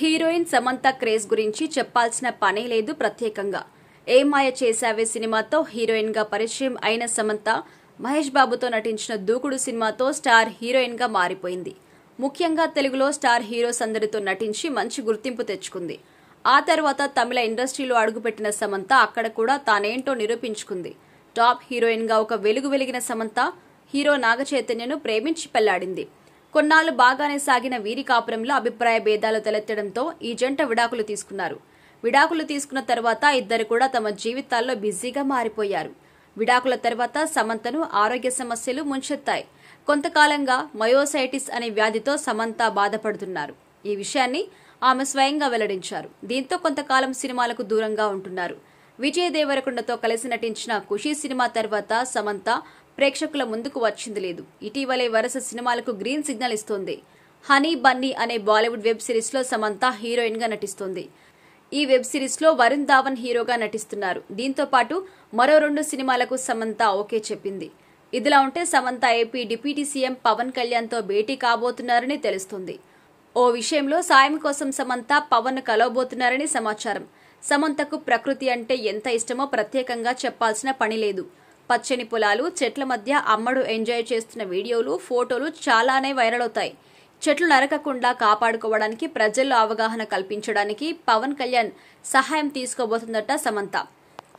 heroine Samantha craze గురించి చెప్పాల్సిన పనే లేదు ప్రత్యేకంగా ఏ మాయ చేశావే సినిమాతో హీరోయిన్గా పరిచయం అయిన సమంత మహేష్ బాబుతో నటించిన దూకుడు సినిమాతో స్టార్ హీరోయిన్గా మారిపోయింది ముఖ్యంగా తెలుగులో స్టార్ హీరోస్ అందరితో నటించి మంచి గుర్తింపు తెచ్చుకుంది ఆ తర్వాత తమిళ ఇండస్ట్రీలో అడుగుపెట్టిన సమంత అక్కడ కూడా తానేంటో నిరూపించుకుంది టాప్ హీరోయిన్గా ఒక వెలుగు వెలిగిన సమంత హీరో నాగచైతన్యను ప్రేమించి పెళ్లాడింది కొన్నాళ్లు బాగానే సాగిన వీరి కాపురంలో అభిప్రాయ భేదాలు తలెత్తడంతో ఈ జంట విడాకులు తీసుకున్నారు విడాకులు తీసుకున్న తర్వాత ఇద్దరు కూడా తమ జీవితాల్లో బిజీగా మారిపోయారు విడాకుల తర్వాత సమంతను ఆరోగ్య సమస్యలు ముంచెత్తాయి కొంతకాలంగా మయోసైటిస్ అనే వ్యాధితో సమంత బాధపడుతున్నారు ఈ విషయాన్ని ఆమె స్వయంగా వెల్లడించారు దీంతో కొంతకాలం సినిమాలకు దూరంగా ఉంటున్నారు విజయ్ దేవరకొండతో కలిసి నటించిన ఖుషీ సినిమా తర్వాత సమంత ప్రేక్షకుల ముందుకు వచ్చింది లేదు ఇటీవలే వరుస సినిమాలకు గ్రీన్ సిగ్నల్ ఇస్తోంది హనీ బన్నీ అనే బాలీవుడ్ వెబ్ సిరీస్లో సమంత హీరోయిన్గా నటిస్తోంది ఈ వెబ్ సిరీస్లో వరుణ్ ధావన్ హీరోగా నటిస్తున్నారు దీంతో పాటు మరో రెండు సినిమాలకు సమంత ఓకే చెప్పింది ఇదిలా ఉంటే Samantha AP deputy CM Pawan తో భేటీ కాబోతున్నారని తెలుస్తుంది ఓ విషయంలో సాయం కోసం సమంత పవన్ కలవబోతున్నారని సమాచారం సమంతకు ప్రకృతి అంటే ఎంత ఇష్టమో ప్రత్యేకంగా చెప్పాల్సిన పని లేదు పచ్చని పొలాలు చెట్ల మధ్య అమ్మడు ఎంజాయ్ చేస్తున్న వీడియోలు ఫోటోలు చాలానే వైరల్ అవుతాయి చెట్లు నరకకుండా కాపాడుకోవడానికి ప్రజల్లో అవగాహన కల్పించడానికి పవన్ కళ్యాణ్ సహాయం తీసుకోబోతుందట సమంత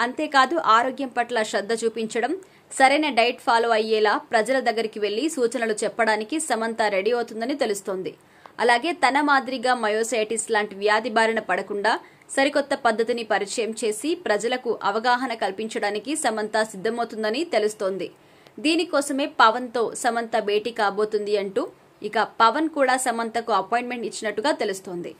అంతేకాదు ఆరోగ్యం పట్ల శ్రద్ధ చూపించడం సరైన డైట్ ఫాలో అయ్యేలా ప్రజల దగ్గరికి వెళ్లి సూచనలు చెప్పడానికి సమంత రెడీ అవుతుందని తెలుస్తోంది అలాగే తన మాదిరిగా మయోసైటిస్ లాంటి వ్యాధి బారిన పడకుండా సరికొత్త పద్ధతిని పరిచయం చేసి ప్రజలకు అవగాహన కల్పించడానికి సమంత సిద్ధమవుతుందని తెలుస్తోంది దీనికోసమే పవన్తో సమంత భేటీ కాబోతుంది అంటూ ఇక పవన్ కూడా సమంతకు అపాయింట్మెంట్ ఇచ్చినట్టుగా తెలుస్తోంది